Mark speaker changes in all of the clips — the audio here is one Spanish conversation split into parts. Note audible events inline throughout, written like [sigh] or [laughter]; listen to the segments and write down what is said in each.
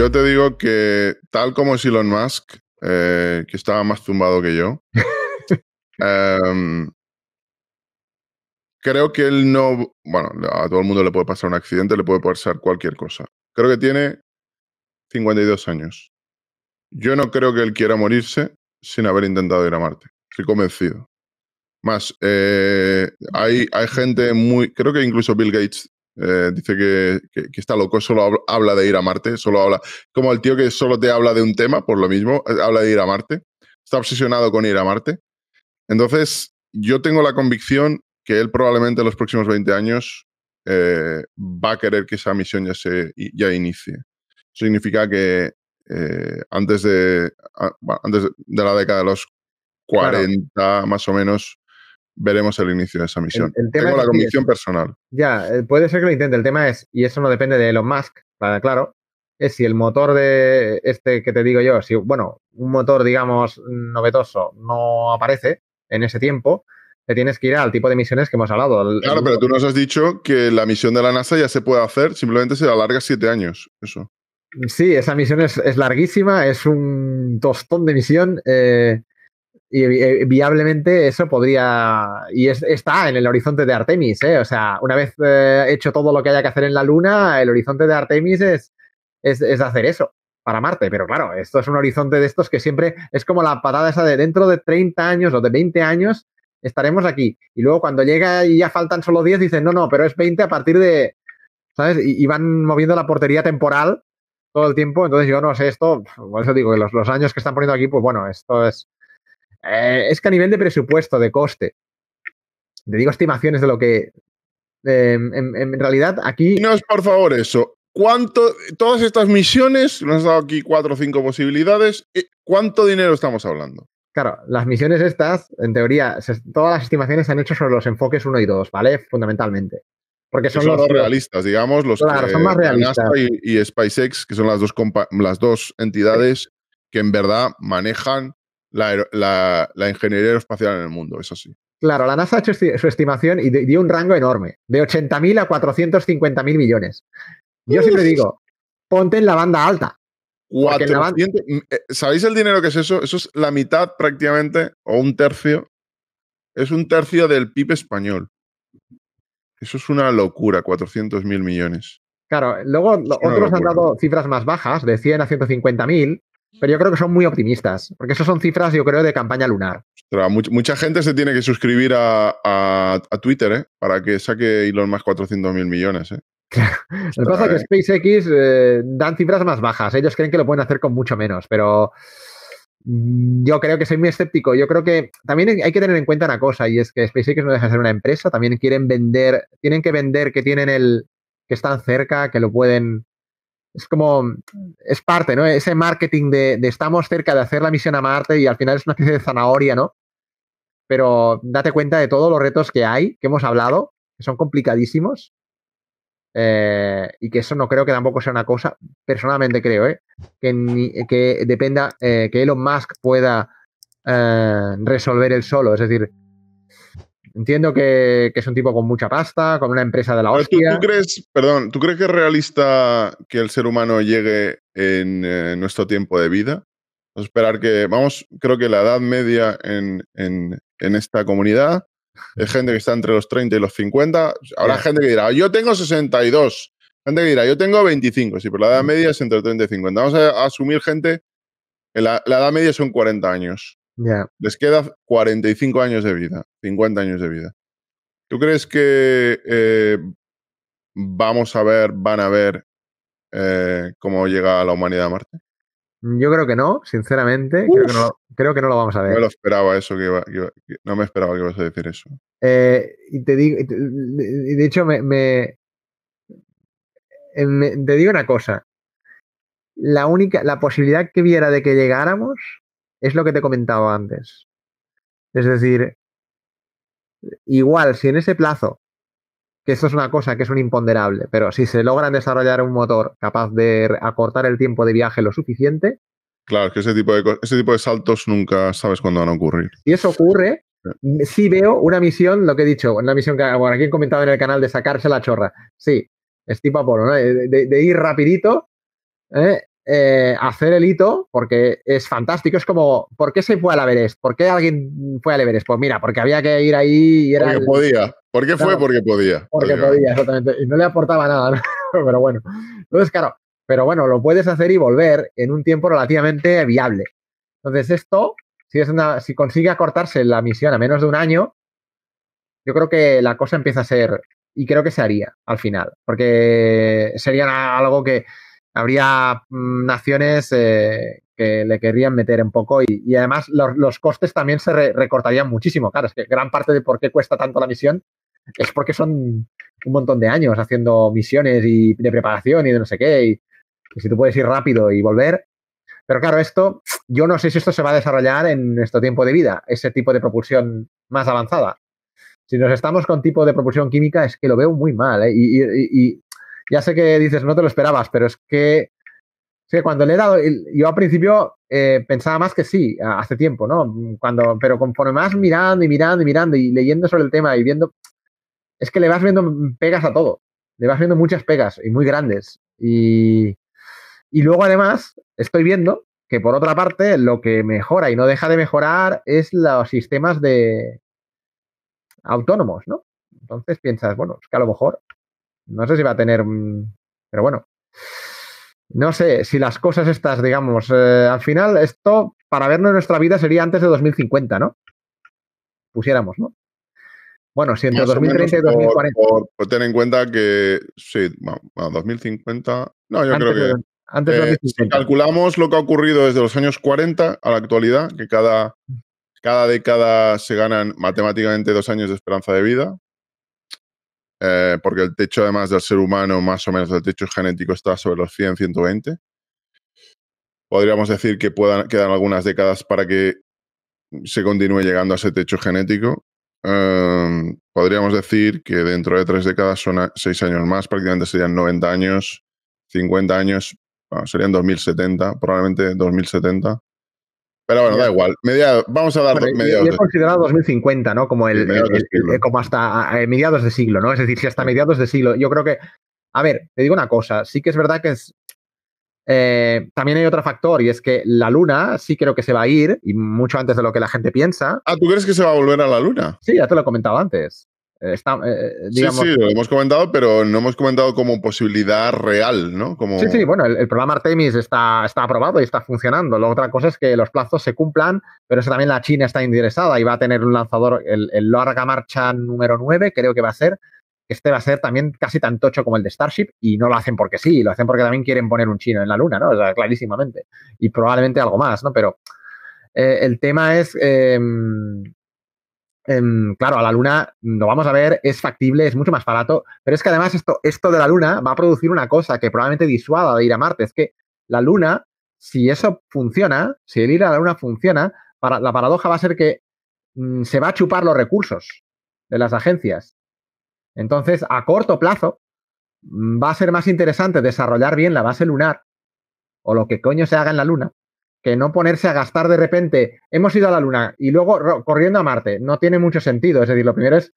Speaker 1: yo te digo que tal como es Elon Musk, eh, que estaba más tumbado que yo, [laughs] em, creo que él no, bueno, a todo el mundo le puede pasar un accidente, le puede pasar cualquier cosa. Creo que tiene 52 años. Yo no creo que él quiera morirse sin haber intentado ir a Marte. Estoy convencido. Más, eh, hay, hay gente muy, creo que incluso Bill Gates eh, dice que, está loco, solo habla de ir a Marte, solo habla, como el tío que solo te habla de un tema, por lo mismo, eh, habla de ir a Marte, está obsesionado con ir a Marte. Entonces, yo tengo la convicción que él probablemente en los próximos 20 años eh, va a querer que esa misión ya se ya inicie. significa que antes, de, antes de la década de los 40, más o menos, veremos el inicio de esa misión. Tengo la convicción personal.
Speaker 2: Ya, eh, puede ser que lo intente. El tema es, y eso no depende de Elon Musk, claro, es si el motor de este que te digo yo, si, bueno, un motor, digamos, novedoso no aparece en ese tiempo, te tienes que ir al tipo de misiones que hemos hablado. claro, pero tú
Speaker 1: nos has dicho que la misión de la NASA ya se puede hacer, simplemente se alarga siete años, eso.
Speaker 2: Sí, esa misión es, larguísima, es un tostón de misión. Eh, y eh, viablemente eso podría. Y está en el horizonte de Artemis, ¿eh? O sea, una vez eh, hecho todo lo que haya que hacer en la Luna, el horizonte de Artemis es, es, hacer eso para Marte. Pero claro, esto es un horizonte de estos que siempre es como la parada esa de dentro de 30 años o de 20 años estaremos aquí. Y luego cuando llega y ya faltan solo 10, dicen, no, no, pero es 20 a partir de. ¿Sabes? Y, van moviendo la portería temporal todo el tiempo. Entonces yo no sé esto, por eso digo que los, los años que están poniendo aquí, pues bueno, esto es eh, es que a nivel de presupuesto, de coste, te digo estimaciones de lo que. Em, em, en, realidad,
Speaker 1: aquí. No es por favor eso. ¿Cuánto, todas estas misiones, nos has dado aquí cuatro o cinco posibilidades, eh, ¿cuánto dinero estamos hablando?
Speaker 2: Claro, las misiones estas, en teoría, todas las estimaciones se han hecho sobre los enfoques uno y dos, ¿vale? Fundamentalmente. Porque son, los, realistas,
Speaker 1: digamos, los claro, Y, y, SpaceX, que son las dos, las dos entidades que en verdad manejan la, ingeniería aeroespacial en el mundo, eso
Speaker 2: sí. Claro, la NASA ha hecho su estimación y dio un rango enorme, de 80.000 a 450.000 millones. Yo siempre digo, ponte en la banda alta. Mm,
Speaker 1: eh, ¿Sabéis el dinero que es eso? Eso es la mitad prácticamente, o un tercio. Es un tercio del PIB español. Eso es una locura, 400.000 millones.
Speaker 2: Claro, luego otros han dado cifras más bajas, de 100 a 150.000, pero yo creo que son muy optimistas, porque eso son cifras, yo creo, de campaña lunar. mucha, gente se tiene
Speaker 1: que suscribir a, Twitter ¿eh? para que saque los más 400 mil millones. ¿eh?
Speaker 2: Lo que pasa es que eh. SpaceX eh, dan cifras más bajas. Ellos creen que lo pueden hacer con mucho menos, pero mm, yo creo que soy muy escéptico. Yo creo que también hay que tener en cuenta una cosa, y es que SpaceX no deja de ser una empresa, también quieren vender, tienen que vender que tienen el, que están cerca, que lo pueden es como, es parte, ¿no? Ese marketing de, estamos cerca de hacer la misión a Marte y al final es una especie de zanahoria, ¿no? Pero date cuenta de todos los retos que hay, que hemos hablado, que son complicadísimos. Eh, y que eso no creo que tampoco sea una cosa, personalmente creo, ¿eh? que, que dependa, eh, que Elon Musk pueda eh, resolver él solo. Es decir, Entiendo que, es un tipo con mucha pasta, con una empresa de la hostia. ¿Tú, crees,
Speaker 1: perdón, ¿tú crees que es realista que el ser humano llegue en eh, nuestro tiempo de vida? Vamos a esperar que, vamos, creo que la edad media en, esta comunidad es [laughs] gente que está entre los 30 y los 50. Habrá gente que dirá, yo tengo 62. Gente que dirá, yo tengo 25. Sí, pero la edad mm. media es entre 30 y 50. Vamos a, asumir gente la, la edad media son 40 años. Les queda 45 años de vida, 50 años de vida. ¿Tú crees que eh, vamos a ver, van a ver eh, cómo llega la humanidad a Marte? Yo creo
Speaker 2: que no, sinceramente. Creo que no, creo que no, lo vamos a ver. No lo
Speaker 1: esperaba eso, que, no me esperaba que ibas a decir eso.
Speaker 2: Eh, y te digo, de hecho, me, me, te digo una cosa. La única, la posibilidad que viera de que llegáramos es lo que te comentaba antes. Es decir, igual si en ese plazo, que eso es una cosa que es un imponderable, pero si se logran desarrollar un motor capaz de acortar el tiempo de viaje lo suficiente.
Speaker 1: Claro, es que ese tipo de, ese tipo de saltos nunca sabes cuándo van a ocurrir.
Speaker 2: Y eso ocurre, sí. veo una misión, lo que he dicho, una misión que bueno, aquí he comentado en el canal de sacarse la chorra. Sí, es tipo Apolo, ¿no? de, ir rapidito. ¿eh? Eh, hacer el hito porque es fantástico. Es como, ¿por qué se fue al Everest? ¿Por qué alguien fue al Everest? Pues mira, porque había que ir ahí y era. Porque podía. ¿Por qué fue? porque
Speaker 1: podía. Porque podía,
Speaker 2: exactamente. Y no le aportaba nada, ¿no? [laughs] pero bueno. Entonces, claro, pero bueno, lo puedes hacer y volver en un tiempo relativamente viable. Entonces, esto, si, es una, si consigue acortarse la misión a menos de un año, yo creo que la cosa empieza a ser, y creo que se haría al final, porque sería algo que habría mm, naciones eh, que le querrían meter un poco y, además los, costes también se recortarían muchísimo. Claro, es que gran parte de por qué cuesta tanto la misión es porque son un montón de años haciendo misiones y de preparación y de no sé qué. Y, si tú puedes ir rápido y volver. Pero claro, esto, yo no sé si esto se va a desarrollar en nuestro tiempo de vida, ese tipo de propulsión más avanzada. Si nos estamos con tipo de propulsión química, es que lo veo muy mal. ¿eh? y ya sé que dices, no te lo esperabas, pero es que, es cuando le he dado, yo al principio eh, pensaba más que sí, hace tiempo, ¿no? Cuando, pero conforme más mirando y mirando y mirando y leyendo sobre el tema y viendo, es que le vas viendo pegas a todo, le vas viendo muchas pegas y muy grandes. Y, y luego además estoy viendo que por otra parte lo que mejora y no deja de mejorar es los sistemas de autónomos, ¿no? Entonces piensas, bueno, es que a lo mejor no sé si va a tener. Mm, pero bueno. No sé si las cosas estas, digamos, eh, al final, esto para vernos en nuestra vida sería antes de 2050, ¿no? Pusiéramos, ¿no? Bueno, si entre 2030 y 2040.
Speaker 1: Por, tener en cuenta que, sí, bueno, 2050. No, yo creo que. Eh, si calculamos lo que ha ocurrido desde los años 40 a la actualidad, que cada, cada década se ganan matemáticamente dos años de esperanza de vida, eh, porque el techo además del ser humano, más o menos el techo genético está sobre los 100, 120. Podríamos decir que puedan, quedan algunas décadas para que se continúe llegando a ese techo genético. Em, podríamos decir que dentro de tres décadas son seis años más, prácticamente serían 90 años, 50 años, serían 2070, probablemente 2070.
Speaker 2: Pero bueno, da igual. vamos a dar bueno, mediados. Yo he considerado 2050, ¿no? Como, el, como hasta eh, mediados de siglo, ¿no? Es decir, si hasta mediados de siglo. Yo creo que. A ver, te digo una cosa. Sí que es verdad que es, eh, también hay otro factor y es que la luna sí creo que se va a ir y mucho antes de lo que la gente piensa. Ah, ¿tú crees que se va a volver a la luna? Sí, ya te lo he comentado antes. Eh, eh, eh, sí, lo hemos comentado, pero no hemos comentado
Speaker 1: como posibilidad real, ¿no? Como... Sí, sí, bueno,
Speaker 2: el, programa Artemis está, está aprobado y está funcionando. La otra cosa es que los plazos se cumplan, pero eso también la China está interesada y va a tener un lanzador, el, larga marcha número 9, creo que va a ser. Este va a ser también casi tan tocho como el de Starship y no lo hacen porque sí, lo hacen porque también quieren poner un chino en la luna, ¿no? clarísimamente. Y probablemente algo más, ¿no? Pero el tema es em, Em, claro, a la Luna lo vamos a ver, es factible, es mucho más barato, pero es que además esto, esto de la Luna va a producir una cosa que probablemente disuada de ir a Marte, es que la Luna, si eso funciona, si el ir a la Luna funciona, para, la paradoja va a ser que mm, se va a chupar los recursos de las agencias. Entonces, a corto plazo, mm, va a ser más interesante desarrollar bien la base lunar o lo que coño se haga en la Luna que no ponerse a gastar de repente, hemos ido a la Luna y luego corriendo a Marte, no tiene mucho sentido. Es decir, lo primero es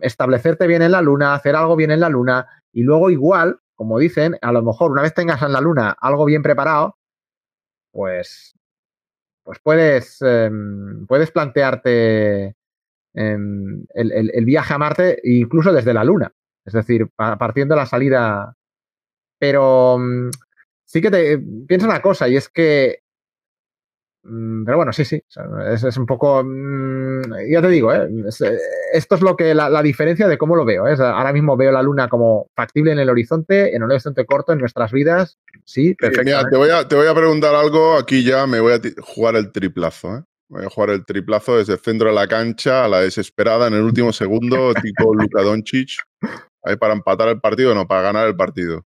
Speaker 2: establecerte bien en la Luna, hacer algo bien en la Luna y luego igual, como dicen, a lo mejor una vez tengas en la Luna algo bien preparado, pues, pues puedes, em, puedes plantearte em, el, viaje a Marte incluso desde la Luna. Es decir, partiendo de la salida. Pero mm, sí que te piensa una cosa, y es que Mm, pero bueno, sí, sí. Es, un poco. Mm, ya te digo, ¿eh? Eh, esto es lo que la, diferencia de cómo lo veo. ¿eh? Ahora mismo veo la luna como factible en el horizonte, en un horizonte corto, en nuestras vidas. Sí, Mira,
Speaker 1: te, voy a, preguntar algo. Aquí ya me voy a jugar el triplazo. Voy a jugar el triplazo desde el centro de la cancha a la desesperada en el último segundo, [laughs] tipo Luka Doncic. Ahí para empatar el partido, no, para ganar el partido.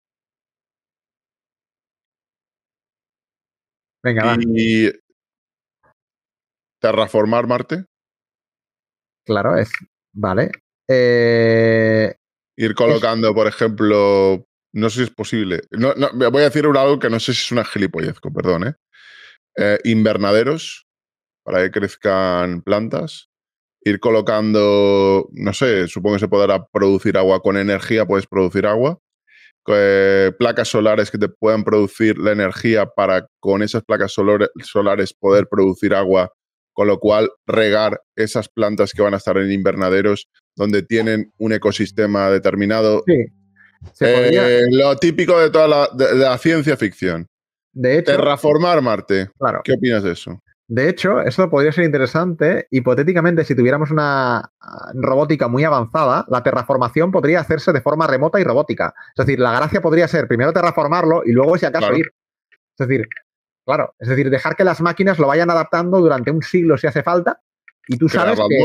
Speaker 1: Venga, y, terraformar Marte.
Speaker 2: Claro, es. Vale. Eh, ir colocando,
Speaker 1: por ejemplo, no sé si es posible. No, voy a decir algo que no sé si es una gilipollezco, perdón. ¿eh? ¿eh? invernaderos para que crezcan plantas. Ir colocando, no sé, supongo que se podrá producir agua con energía, puedes producir agua. Eh, placas solares que te puedan producir la energía para con esas placas solares poder producir agua con lo cual regar esas plantas que van a estar en invernaderos donde tienen un ecosistema determinado. Sí. Eh, lo típico de toda la, ciencia ficción. De Terraformar Marte. Claro.
Speaker 2: ¿Qué opinas de eso? De hecho, eso podría ser interesante. Hipotéticamente, si tuviéramos una ah, robótica muy avanzada, la terraformación podría hacerse de forma remota y robótica. Es decir, la gracia podría ser primero terraformarlo y luego, si acaso, ir. Es decir, Claro, es decir, dejar que las máquinas lo vayan adaptando durante un siglo si hace falta. Y tú sabes sabes. La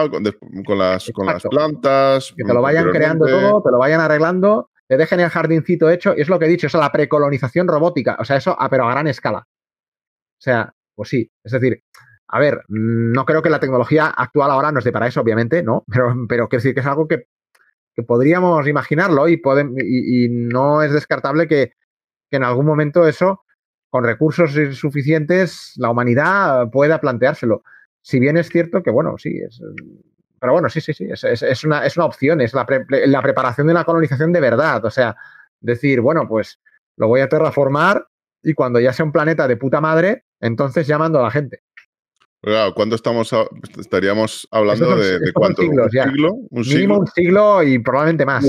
Speaker 1: atmósfera con, las, con, las, plantas. Que te lo vayan creando todo, te lo
Speaker 2: vayan arreglando, te dejen el jardincito hecho. Y es lo que he dicho, es la precolonización robótica. O sea, eso, pero a gran escala. O sea, pues sí. Es decir, a ver, mm, no creo que la tecnología actual ahora nos dé para eso, obviamente, ¿no? [laughs] Pero, pero quiero decir que es algo que, podríamos imaginarlo y, no es descartable que en algún momento eso con recursos suficientes la humanidad pueda planteárselo. Si bien es cierto que, bueno, sí, es, pero bueno, sí, sí, sí, es, una, opción, es la, la, preparación de una colonización de verdad. O sea, decir, bueno, pues lo voy a terraformar y cuando ya sea un planeta de puta madre, entonces llamando a la gente.
Speaker 1: Claro, ¿cuánto estamos estaríamos hablando de, de cuánto? ¿Un, siglo? ¿Un siglo? Mínimo un
Speaker 2: siglo y probablemente más.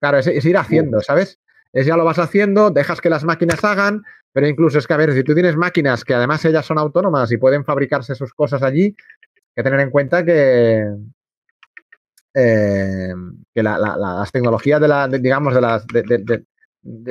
Speaker 2: Claro, es, ir haciendo, ¿sabes? es ya lo vas haciendo, dejas que las máquinas hagan, pero incluso es que, a ver, si tú tienes máquinas que además ellas son autónomas y pueden fabricarse sus cosas allí, hay que tener en cuenta que, eh, que las tecnologías de, la, digamos, de las, de,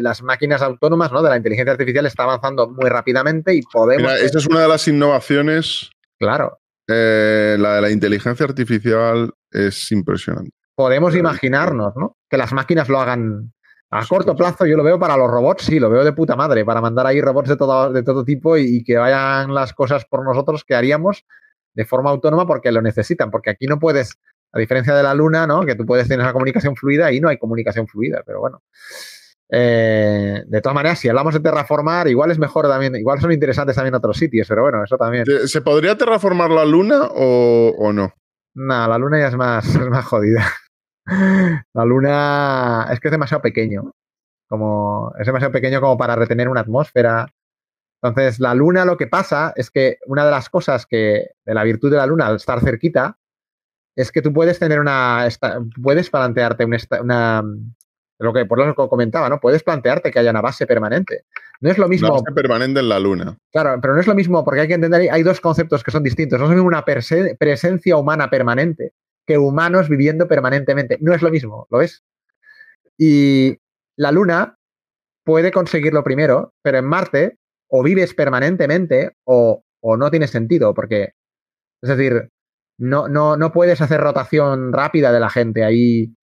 Speaker 2: las máquinas autónomas, ¿no? De la inteligencia artificial está avanzando muy rápidamente y podemos. Esa es
Speaker 1: una de las innovaciones. Claro. Eh, la de la inteligencia artificial es impresionante.
Speaker 2: Podemos eh, imaginarnos, ¿no? Que las máquinas lo hagan a corto plazo yo lo veo para los robots, sí, lo veo de puta madre, para mandar ahí robots de todo, de todo tipo y, que vayan las cosas por nosotros que haríamos de forma autónoma porque lo necesitan, porque aquí no puedes, a diferencia de la luna, ¿no? Que tú puedes tener una comunicación fluida y no hay comunicación fluida, pero bueno. Eh, de todas maneras, si hablamos de terraformar, igual es mejor también, igual son interesantes también otros sitios, pero bueno, eso también. ¿Se podría terraformar la luna o, o no? No, la luna ya es más, [laughs] es más jodida. [laughs] La luna es que es demasiado pequeño. Como, es demasiado pequeño como para retener una atmósfera. Entonces, la luna lo que pasa es que una de las cosas que, de la virtud de la luna al estar cerquita, es que tú puedes tener una, puedes plantearte una, lo que por lo que comentaba, ¿no? Puedes plantearte que haya una base permanente. No es lo mismo. Una base permanente en la Luna. Claro, pero no es lo mismo porque hay que entender, hay dos conceptos que son distintos. No es una presencia humana permanente que humanos viviendo permanentemente. No es lo mismo, ¿lo ves? Y la Luna puede conseguirlo primero, pero en Marte o vives permanentemente o, no tiene sentido, porque, es decir, no, no, no puedes hacer rotación rápida de la gente ahí.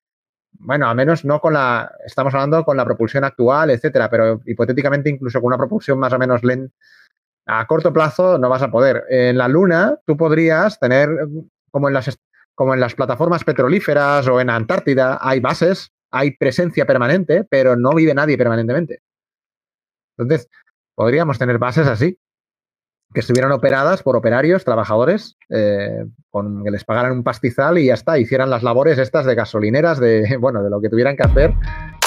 Speaker 2: Bueno, al menos no con la. Estamos hablando con la propulsión actual, etcétera, pero hipotéticamente, incluso con una propulsión más o menos lenta, a corto plazo no vas a poder. En la Luna, tú podrías tener, como en las como en las plataformas petrolíferas o en Antártida, hay bases, hay presencia permanente, pero no vive nadie permanentemente. Entonces, podríamos tener bases así, que estuvieran operadas por operarios, trabajadores, eh, con, que les pagaran un pastizal y ya está, hicieran las labores estas de gasolineras, de, [laughs] bueno, de lo que tuvieran que hacer